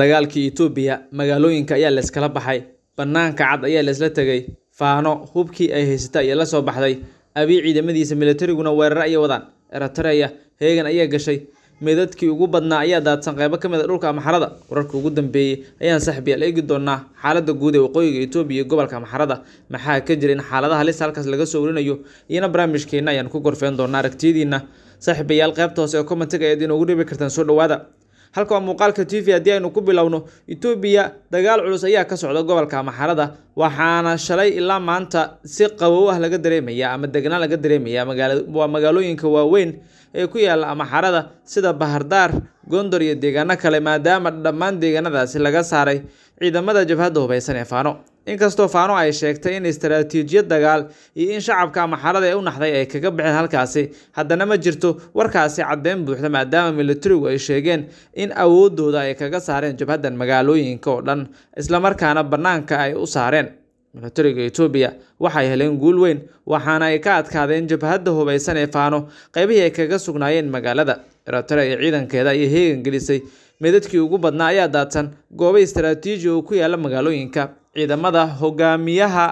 dagaalkii etoobiya magaalooyinka ayaa la baxay banaanka cad ayaa laysla tegay faano hubkii ay haysata ayaa la soo baxday abiy ciidamadiisa milatariguna weerara ayay wadaan eritrea heegan ayaa gashay meedadkii ugu badnaa ayaa daadsan qaybo ka mid a ah dhulka amxarada wararka ugu dambeeyey ayaan saxbiyaal eegi doonaa xaaladda guud ee waqooyiga itoobiya iyo gobolka amxarada maxaa ka jira in xaaladaha halis halkaas laga soo orinayo iyona barnaamijkeenna ayaan ku gorfeen doonaa aragtiyadiina saaxiibayaal qaybta hoose ee commentiga ayaad inoogu dhibi kartaan soo dhowaada halka waa muuqaalka t v haddii aynu ku bilowno itoobiya dagaal culus ayaa ka socda gobolka maxarada waxaana shalay ilaa maanta si qabow ah laga dareemaya ama degnaan laga dareemaya waa magaalooyinka waaweyn ee ku yaala amaxarada sida bahardaar gondor iyo deegaano kale maadaama dhammaan deegaanadaasi laga saaray ciidamada jabhadda hubaysan ee faano inkastoo faano ay sheegtay in istaraatiijiyad dagaal iyo in shacabka maxalada ee u naxday ay kaga baxeen halkaasi haddana ma jirto warkaasi caddeyn buuxda maadaama milatarigu ay sheegeen in awooddooda ay kaga saareen jabhaddan magaalooyinka oo dhan islamarkaana bannaanka ay u saareen milatariga etoobiya waxay heleen guul weyn waxaana ay ka adkaadeen jabhadda hubaysan ee faano qaybihii ay kaga sugnaayeen magaalada eritrea iyo ciidankeeda ayay heegan gelisay meedadkii ugu badnaa ayaa daadsan goobo istaraatiiji oo ku yaala magaalooyinka ciidamada hogaamiyaha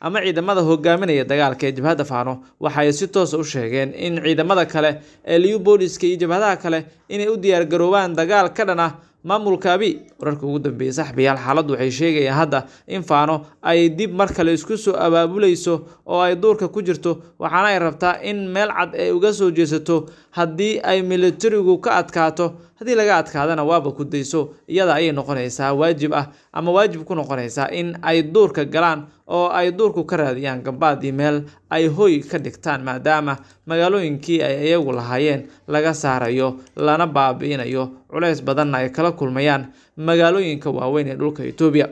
ama ciidamada hogaaminaya dagaalka ee jabhadda faano waxaay si toosa ah u sheegeen in ciidamada kale ee liubooliska iyo jabhadaha kale inay u diyaargaroobaan dagaal ka dhana maamulka abi wararka ugu dambeeyey saxbiyaal xaaladdu waxay sheegayaan hadda in faano ay dib mar kale isku soo abaabulayso oo ay duurka ku jirto waxaana ay rabtaa in meel cad ay uga soo jeesato haddii ay militarigu ka adkaato haddii laga adkaadana waaba ku dayso iyada ayay noqonaysaa waajib ah ama waajib ku noqonaysaa in ay duurka galaan oo ay duurku ka raadiyaan gambaadii meel ay hoy ka dhigtaan maadaama magaalooyinkii ay iyagu lahaayeen laga saarayo lana baabi'inayo culays badanna ay kala kulmayaan magaalooyinka waaweyn ee dhulka etoobiya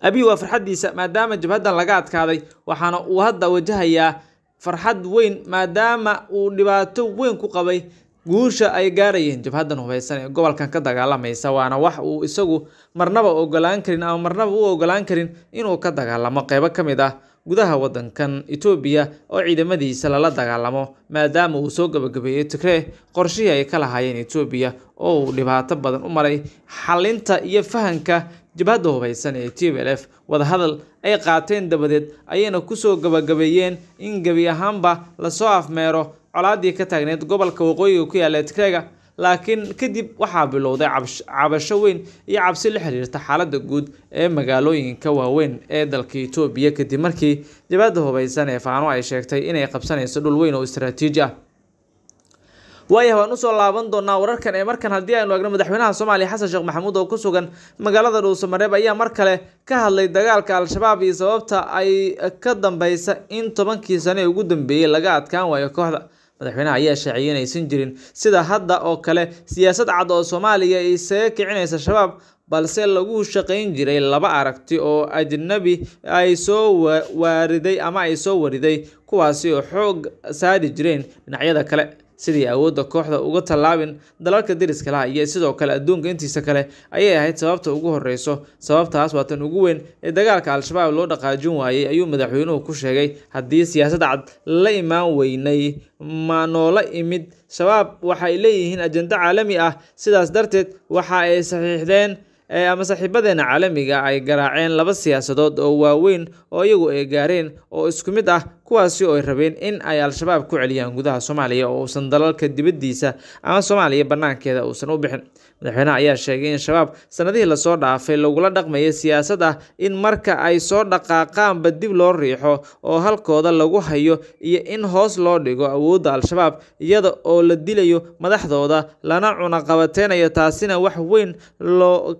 abiy waa farxaddiisa maadaama jabhadan laga adkaaday waxaana uu hadda wajahayaa farxad weyn maadaama uu dhibaato weyn ku qabay guusha ay gaarayeen jabhadan hubaysan ee gobolkan ka dagaalamaysa waana wax uu isagu marnaba ogolaan karin ama marnaba u ogolaan karin inuu ka dagaalamo qaybo ka mid ah gudaha wadankan etoobiya oo ciidamadiisa lala dagaalamo maadaama uu soo gabagabeeyey tigre qorshihii ay ka lahaayeen etoobiya oo uu dhibaato badan u maray xalinta iyo fahanka jabhadda hubaysan ee t b l f wadahadal ay qaateen dabadeed ayayna kusoo gabagabeeyeen in gebi ahaanba lasoo afmeero colaadii ka taagneed gobolka waqooyiga ku yaala tigreega laakiin kadib waxaa bilowday cabasho weyn iyo cabsi la xiriirta xaaladda guud ee magaalooyinka waaweyn ee dalka etoobiya kadib markii jabadda hubaysan ee faano ay sheegtay inay qabsanayso dhul weyn oo istaraatiiji ah waayo waan usoo laaban doonaa wararkan ee markan haddii aynu egno madaxweynaha soomaaliya xasan sheekh maxamuud oo ku sugan magaalada dhuusamareeb ayaa mar kale ka hadlay dagaalka al-shabaab iyo sababta ay ka dambeysa in tobankii sane ugu dambeeyey laga adkaan waayo kooxda madaxweynaha ayaa shaaciyeynaysan jirin sida hadda oo kale siyaasad cad oo soomaaliya isaga kicinaysa shabaab balse lagu shaqayn jiray laba aragti oo ajnabi ay soo waariday ama ay soo wariday kuwaasi oo xoog saari jireen dhinacyada kale sidii awoodda kooxda uga tallaabin dalalka deriska laha iyo sidoo kale adduunka intiisa kale ayay ahayd sababta ugu horreyso sababtaas waa tan ugu weyn ee dagaalka al-shabaab loo dhaqaajin waayey ayuu madaxweynuhu ku sheegay haddii siyaasad cad la imaan weynay ma noola imid shabaab waxa ay leeyihiin ajando caalami ah sidaas darteed waxa ay saxiixdeen ama saaxiibadeena caalamiga ay garaaceen laba siyaasadood oo waaweyn oo iyagu ay gaareen oo isku mid ah kuwaasi oo ay rabeen in ay al-shabaab ku celiyaan gudaha soomaaliya oo uusan dalalka dibaddiisa ama soomaaliya bannaankeeda uusan u bixin madaxweynaha ayaa sheegay in shabaab sanadihii lasoo dhaafay lagula dhaqmaya siyaasad ah in marka ay soo dhaqaaqaanba dib loo riixo oo halkooda lagu hayo iyo in hoos loo dhigo awoodda al-shabaab iyada oo la dilayo madaxdooda lana cunaqabateynayo taasina wax weyn loo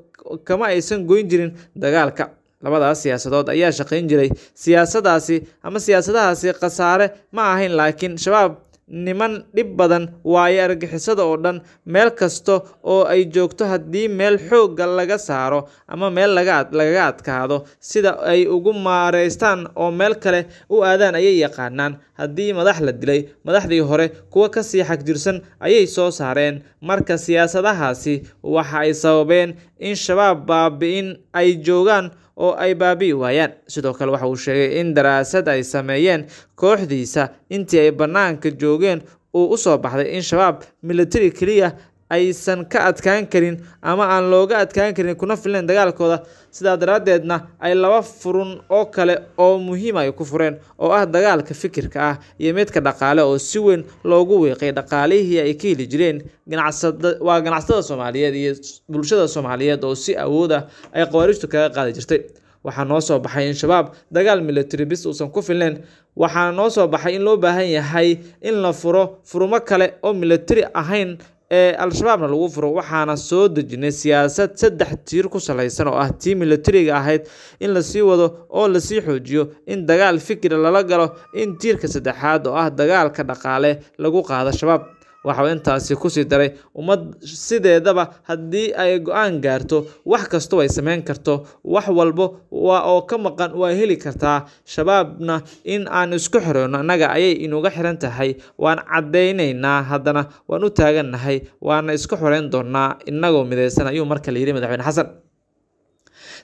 kama aysan goyn jirin dagaalka labadaas siyaasadood ayaa shaqayn jiray siyaasadaasi ama siyaasadahaasi khasaare ma ahayn laakiin shabaab niman dhib badan waayo argixisada oo dhan meel kasta oo ay joogto haddii meel xoogga laga saaro ama meel lagaga adkaado sida ay ugu maaraystaan oo meel kale u aadaan ayay yaqaanaan haddii madax la dilay madaxdii hore kuwa sii xagjirsan ayay soo saareen marka siyaasadahaasi waxa ay sababeen in shabaab baabi'in ay joogaan oo ay baabi'i waayaan sidoo kale waxa uu sheegay in daraasad ay sameeyeen kooxdiisa intii ay bannaanka joogeen uu u soo baxday in shabaab militari keliya aysan ka adkaan karin ama aan looga adkaan karin kuna filnayn dagaalkooda sidaa daraadeedna ay laba furun oo kale oo muhiim ay ku fureen oo ah dagaalka fikirka ah iyo midka dhaqaale oo si weyn loogu wiiqay dhaqaalihii ay ka heli jireen waa ganacsatada soomaaliyeed iyo bulshada soomaaliyeed oo si awood ah ay khawaarijtu kaga qaadi jirtay waxaa noo soo baxay in shabaab dagaal military bis uusan ku filnayn waxaa noo soo baxay in loo baahan yahay in la furo furumo kale oo military ahayn ee al-shabaabna lagu furo waxaana soo dejinay siyaasad saddex tiir ku salaysan oo ah tii milatariga ahayd in lasii wado oo lasii xoojiyo in dagaal fikira lala galo in tiirka saddexaad oo ah dagaalka dhaqaale lagu qaado shabaab waxuu intaasi ku sii daray ummad sideedaba haddii ay go-aan gaarto wax kasto ay samayn karto wax walbo oo ka maqan waa heli kartaa shabaabna in aan isku xirino annaga ayay inuga xiran tahay waan caddaynaynaa haddana waan u taagannahay waana isku xoreyn doonaa inagoo midaysan ayuu mar kale madaxweyne xasan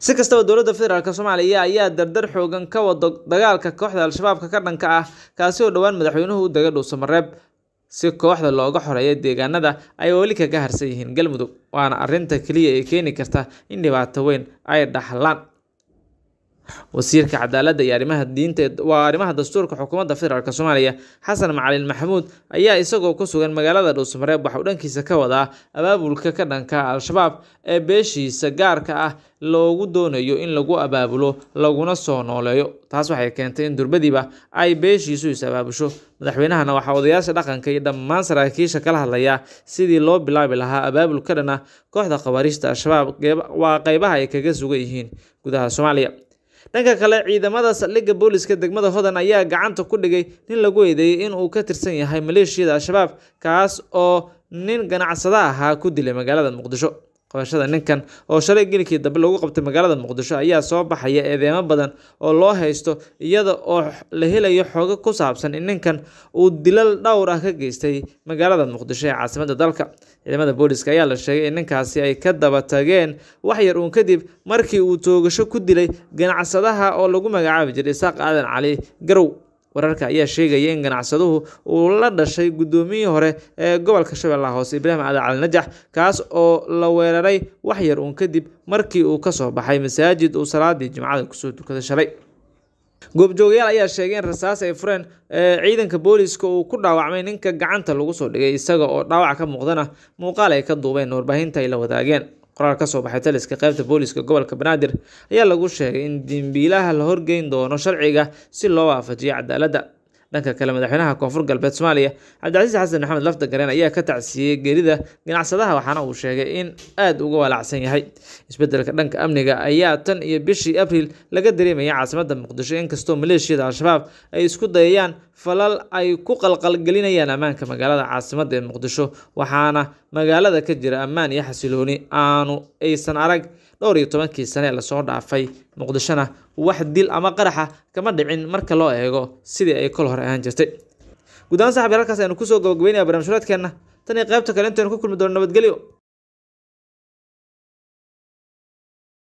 si kastaba dowladda federaalk soomaaliya ayaa dardar xoogan ka wado dagaalka kooxda al-shabaabka ka dhanka ah kaasi oo dhowaan madaxweynuhu u daga dhuusamareeb si kooxda looga xoreeyo deegaanada ay weli kaga harsan yihiin Galmudug waana arrinta keliya ee keeni karta in dhibaato weyn ay dhaxlaan wasiirka cadaaladda iyo arrimaha diinta waa arrimaha dastuurka xukuumadda federaalk soomaaliya xasan macalin maxamuud ayaa isagoo ku sugan magaalada dhuusmareeb waxuu dhankiisa ka wadaa abaabulka ka dhanka al-shabaab ee beeshiisa gaarka ah loogu doonayo in lagu abaabulo laguna soo nooleeyo taas waxay keentay in durbadiiba ay beeshiisu is-abaabusho madaxweynahana waxaa odayaasha dhaqanka iyo dhammaan saraakiisha kala hadlayaa sidii loo bilaabi lahaa abaabul ka dhan ah kooxda khawaariijta al-shabaab waa qeybaha ay kaga sugan yihiin gudaha soomaaliya dhanka kale ciidamada saldhigga booliska degmada hodan ayaa gacanta ku dhigay nin lagu eedeeyey in uu ka tirsan yahay maleeshiyada al-shabaab kaas oo nin ganacsada ahaa ku dilay magaalada muqdisho qabashada ninkan oo shalay gelinkii dambe lagu qabtay magaalada muqdisho ayaa soo baxaya eedeemo badan oo loo haysto iyada oo la helayo xoogo ku saabsan in ninkan uu dilal dhowr ah ka geystay magaalada muqdisho ee caasimadda dalka ciidamada booliska ayaa la sheegay in ninkaasi ay ka daba tageen wax yar uun kadib markii uu toogasho ku dilay ganacsadaha oo lagu magacaabi jiray isaaq aadan cali garow wararka ayaa sheegaya in ganacsaduhu uu la dhashay guddoomiyihii hore ee gobolka shabeellaha hoose ibraahim cali calinajax kaas oo la weeraray wax yar uun kadib markii uu ka soo baxay masaajid uu salaadii jimcada kusoo dukada shalay goobjoogayaal ayaa sheegay in rasaas ay fureen ciidanka booliiska uu ku dhaawacmay ninka gacanta lagu soo dhigay isaga oo dhaawac ka muuqdana muuqaal ay ka duubeen warbaahinta ay la wadaageen qoraal ka baxay taliska qaybta booliska gobolka banaadir ayaa lagu sheegay in dembiilaha la horgeyn doono sharciga si loo waafajiyo cadaaladda dhanka kale madaxweynaha koonfur galbeed soomaaliya cabdicasiis xasan maxamed lafda gareen ayaa ka tacsiiyey geerida ganacsadaha waxaana uu sheegay in aad uga walaacsan yahay isbedelka dhanka amniga ayaa tan iyo bishii abriil laga dareemaya caasimada muqdisho inkastoo maleeshiyada al-shabaab ay isku dayayaan falal ay ku qalqalgelinayaan ammaanka magaalada caasimada ee muqdisho waxaana magaalada ka jira ammaan iyo xasilooni aanu aysan arag dhowr iyo tobankii sane ee lasoo dhaafay muqdishona wax dil ama qaraxa kama dhicin marka loo eego sidii ay kol hore ahaan jirtay gudahaan saxabkii halkaas aynu kusoo gabagabeynaya barnamij horeedkeenna tan iyo qaybta kale intaynu ku kulmi doono nabadgelyo